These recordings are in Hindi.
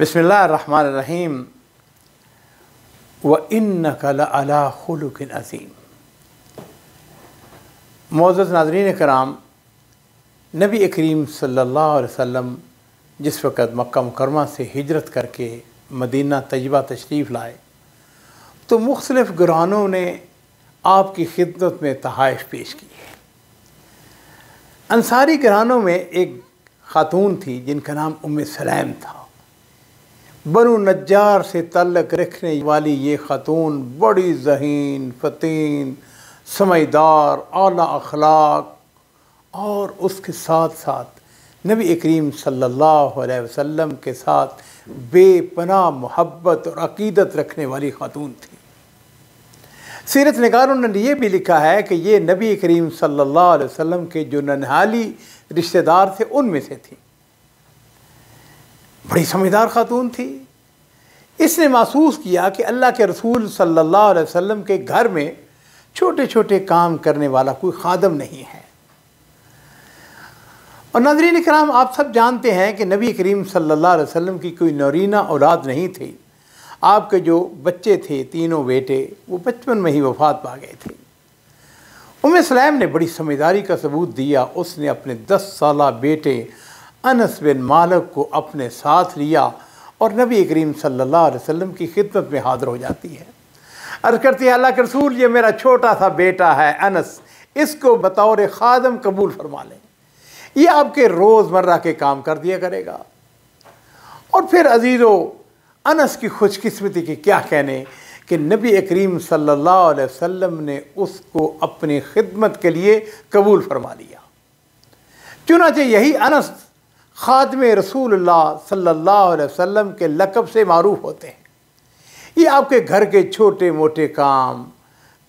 बसमीम व इन कलाकिन असीम मोज़ नाजरीन कराम नबी करीम सल्लल्लाहु अलैहि वसल्लम जिस वक़्त मक्का मुकरमा से हिजरत करके मदीना तजबा तशरीफ़ लाए तो मुख्तलिफ़ गुरानों ने आपकी खिदमत में तहाइफ पेश की है अंसारी घरानों में एक ख़ातून थी जिनका नाम उम सलैम था बनु नजार से तल्लक रखने वाली ये ख़ातून बड़ी जहीन फ़तीन समझदार आला अखलाक और उसके साथ साथ नबी करीम सल्लल्लाहु अलैहि वसल्लम के साथ बेपना मोहब्बत और अकीदत रखने वाली ख़ातून थी सीरत नगारों ने यह भी लिखा है कि ये नबी करीम सल्लल्लाहु अलैहि वसल्लम के जो ननहाली रिश्तेदार थे उनमें से थी बड़ी समझदार ख़ातून थी इसने महसूस किया कि अल्लाह के रसूल सल्लल्लाहु अलैहि वसल्लम के घर में छोटे छोटे काम करने वाला कोई खादम नहीं है और नाजरीन कराम आप सब जानते हैं कि नबी करीम सल्लल्लाहु अलैहि वसल्लम की कोई नौरीना औलाद नहीं थी आपके जो बच्चे थे तीनों बेटे वो बचपन में ही वफात पा गए थे उम सलैम ने बड़ी समझदारी का सबूत दिया उसने अपने दस साल बेटे अनस बिन मालक को अपने साथ लिया और नबी करीम सल्लल्लाहु अलैहि वसल्लम की खिदमत में हाज़िर हो जाती है अर्ज़ करती है अल्लाह के रसूल ये मेरा छोटा सा बेटा है अनस इसको बतौर खादम कबूल फरमा लें ये आपके रोज़मर्रा के काम कर दिया करेगा और फिर अजीज़ो अनस की खुशकस्मती के क्या कहने कि नबी करीम सल्लल्लाहु अलैहि वसल्लम ने उसको अपनी खिदमत के लिए कबूल फरमा लिया चुनाचे यही अनस ख़ादम रसूल सल्ला वम के लकब से मरूफ होते हैं ये आपके घर के छोटे मोटे काम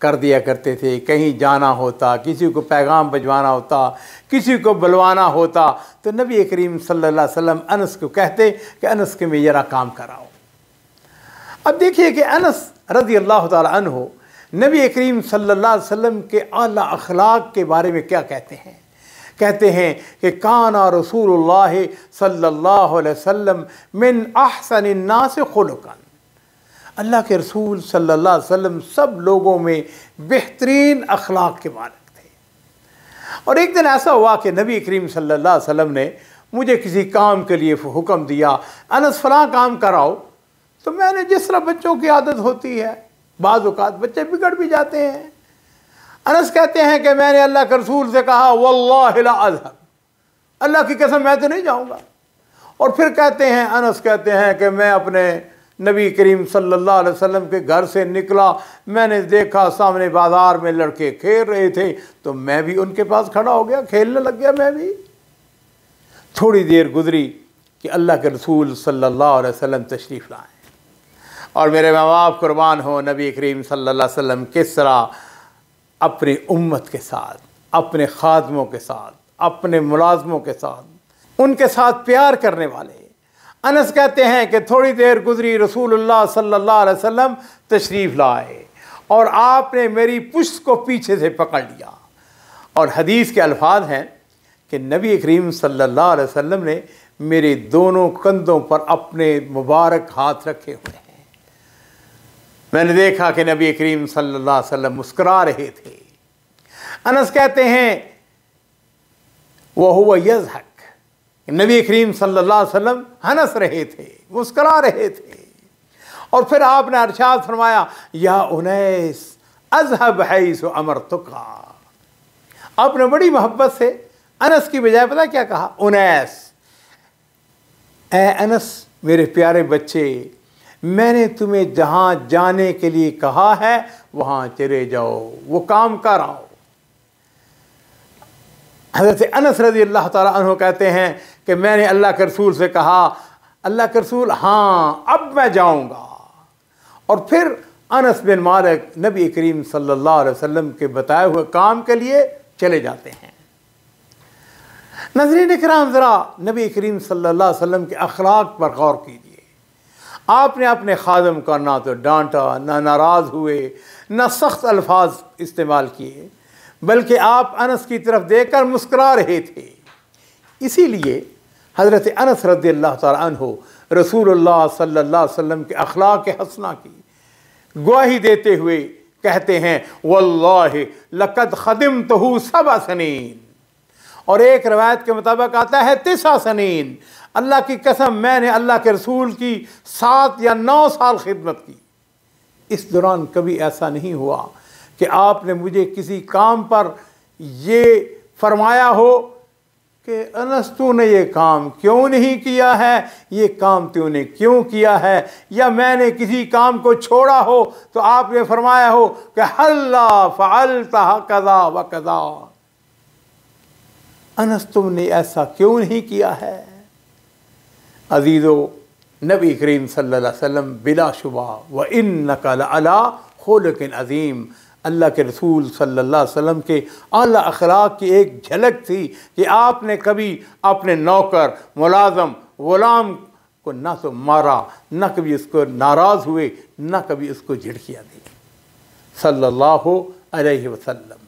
कर दिया करते थे कहीं जाना होता किसी को पैगाम भिजवाना होता किसी को बुलवाना होता तो नबी करीम सल्लल्लाहु अलैहि वसल्लम अनस को कहते कि अनस के मैं जरा काम कराओ अब देखिए कि अनस रज़ी अल्लाह तन हो नबी करीम सल्लल्लाहु अलैहि वसल्लम के आला अखलाक के बारे में क्या कहते हैं कहते हैं कि काना रसूल सल्लाम मिन अहसन नास खुलकन अल्लाह के रसूल सल्ला अलैहि सब लोगों में बेहतरीन अखलाक के मालक थे और एक दिन ऐसा हुआ कि नबी करीम सल्ला अलैहि ने मुझे किसी काम के लिए हुक्म दिया अनस फलां काम कराओ तो मैंने जिस तरह बच्चों की आदत होती है बाज़ात बच्चे बिगड़ भी जाते हैं अनस कहते हैं कि मैंने अल्लाह के रसूल से कहा वल्लाहब अल्लाह की कसम मैं तो नहीं जाऊँगा और फिर कहते हैं अनस कहते हैं कि मैं अपने नबी करीम सल्लल्लाहु अलैहि वसल्लम के घर से निकला मैंने देखा सामने बाजार में लड़के खेल रहे थे तो मैं भी उनके पास खड़ा हो गया खेलने लग गया मैं भी थोड़ी देर गुजरी कि अल्लाह के रसूल सल्लल्लाहु अलैहि वसल्लम तशरीफ़ लाएँ और मेरे माँ बाप कुर्बान हो नबी करीम सल्लल्लाहु अलैहि वसल्लम किस तरह अपनी उम्मत के साथ अपने खादमों के साथ अपने मुलाजमों के साथ उनके साथ प्यार करने वाले अनस कहते हैं कि थोड़ी देर गुजरी रसूलुल्लाह सल्लल्लाहु अलैहि वसल्लम तशरीफ़ लाए और आपने मेरी पुश्त को पीछे से पकड़ लिया और हदीस के अल्फाज हैं कि नबी करीम सल्लल्लाहु अलैहि वसल्लम ने मेरे दोनों कंधों पर अपने मुबारक हाथ रखे हुए हैं मैंने देखा कि नबी करीम सल्लल्लाहु अलैहि वसल्लम मुस्करा रहे थे अनस कहते हैं वह हुआ हक नबी करीम सल्लल्लाहु अलैहि वसल्लम हनस रहे थे मुस्करा रहे थे और फिर आपने अर्शाद फरमाया या उनैस अजहब है सो अमर तुका आपने बड़ी मोहब्बत से अनस की बजाय पता क्या कहा उनैस ए अनस मेरे प्यारे बच्चे मैंने तुम्हें जहाँ जाने के लिए कहा है वहाँ चले जाओ वो काम कर आओ हजरत अनस रजी अल्लाह तु कहते हैं कि मैंने अल्लाह के रसूल से कहा अल्लाह के रसूल हाँ अब मैं जाऊँगा और फिर अनस बिन मालिक नबी करीम सल्लल्लाहु अलैहि वसल्लम के बताए हुए काम के लिए चले जाते हैं नजरीन कराम ज़रा नबी करीम सल्लल्लाहु अलैहि वसल्लम के अखलाक पर गौर कीजिए आपने अपने खादम का ना तो डांटा ना नाराज़ हुए ना सख्त अल्फाज इस्तेमाल किए बल्कि आप अनस की तरफ देखकर मुस्करा रहे थे इसीलिए हज़रत अनस रदी अल्लाह तहो रसूल सल्ला वम के अखलाक हसना की गवाही देते हुए कहते हैं वल्ला लक़त ख़दम तो हूँ सब असनीन और एक रवायत के मुताबिक आता है तिसा सनीन अल्लाह की कसम मैंने अल्लाह के रसूल की सात या नौ साल खिदमत की इस दौरान कभी ऐसा नहीं हुआ कि आपने मुझे किसी काम पर ये फरमाया हो कि अनस ने यह काम क्यों नहीं किया है ये काम तूने क्यों किया है या मैंने किसी काम को छोड़ा हो तो आपने फरमाया हो कि हल्ला फ़ालता कज़ा व कज़ा अनस तुमने ऐसा क्यों नहीं किया है अजीज़ो नबी करीम सल्लम बिलाशुबा बिला शुबा व इन नकल अला हो लेकिन अजीम अल्लाह के रसूल सल्ला अलैहि के अला अखलाक की एक झलक थी कि आपने कभी अपने नौकर मुलाजम ग़ुलाम को ना तो मारा ना कभी उसको नाराज़ हुए ना कभी उसको झिड़कियाँ दी सल्लल्लाहु अलैहि वसल्लम